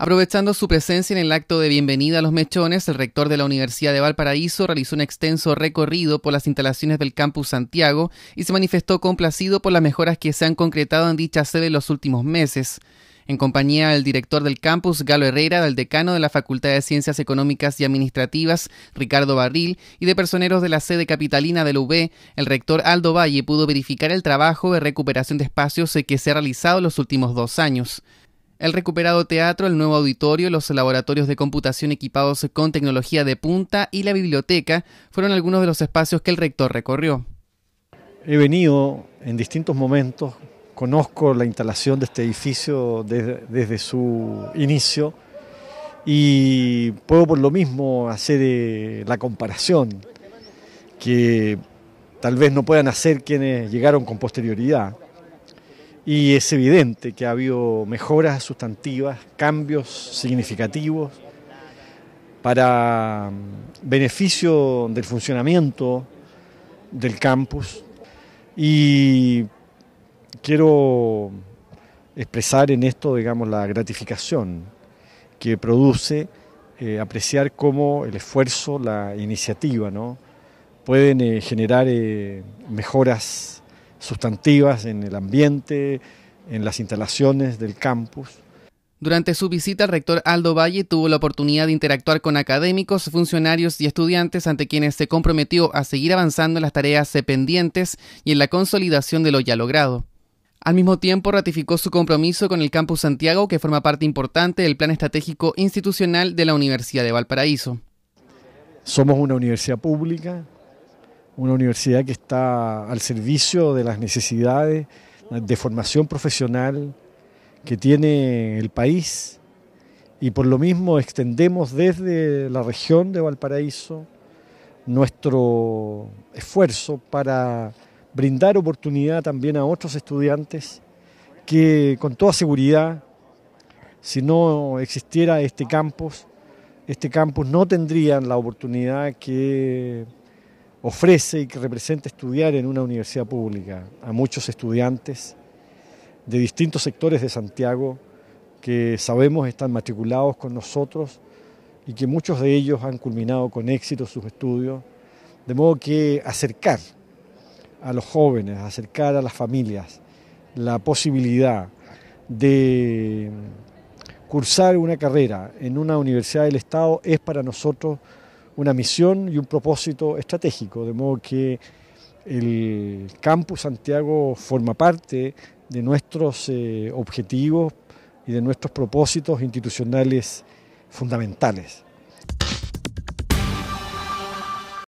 Aprovechando su presencia en el acto de bienvenida a los mechones, el rector de la Universidad de Valparaíso realizó un extenso recorrido por las instalaciones del campus Santiago y se manifestó complacido por las mejoras que se han concretado en dicha sede en los últimos meses. En compañía del director del campus, Galo Herrera, del decano de la Facultad de Ciencias Económicas y Administrativas, Ricardo Barril, y de personeros de la sede capitalina del UB, el rector Aldo Valle pudo verificar el trabajo de recuperación de espacios que se ha realizado en los últimos dos años. El recuperado teatro, el nuevo auditorio, los laboratorios de computación equipados con tecnología de punta y la biblioteca fueron algunos de los espacios que el rector recorrió. He venido en distintos momentos, conozco la instalación de este edificio desde, su inicio y puedo por lo mismo hacer eh, la comparación que tal vez no puedan hacer quienes llegaron con posterioridad y es evidente que ha habido mejoras sustantivas, cambios significativos para mm, beneficio del funcionamiento del campus y quiero expresar en esto, digamos, la gratificación que produce eh, apreciar cómo el esfuerzo, la iniciativa, ¿no? pueden eh, generar eh, mejoras sustantivas en el ambiente, en las instalaciones del campus. Durante su visita, el rector Aldo Valle tuvo la oportunidad de interactuar con académicos, funcionarios y estudiantes ante quienes se comprometió a seguir avanzando en las tareas pendientes y en la consolidación de lo ya logrado. Al mismo tiempo, ratificó su compromiso con el Campus Santiago, que forma parte importante del plan estratégico institucional de la Universidad de Valparaíso. Somos una universidad pública, una universidad que está al servicio de las necesidades de formación profesional que tiene el país y por lo mismo extendemos desde la región de Valparaíso nuestro esfuerzo para brindar oportunidad también a otros estudiantes que con toda seguridad, si no existiera este campus, este campus no tendrían la oportunidad que ofrece y que representa estudiar en una universidad pública a muchos estudiantes de distintos sectores de Santiago que sabemos están matriculados con nosotros y que muchos de ellos han culminado con éxito sus estudios, de modo que acercar a los jóvenes, acercar a las familias la posibilidad de cursar una carrera en una universidad del Estado es para nosotros una misión y un propósito estratégico, de modo que el Campus Santiago forma parte de nuestros eh, objetivos y de nuestros propósitos institucionales fundamentales.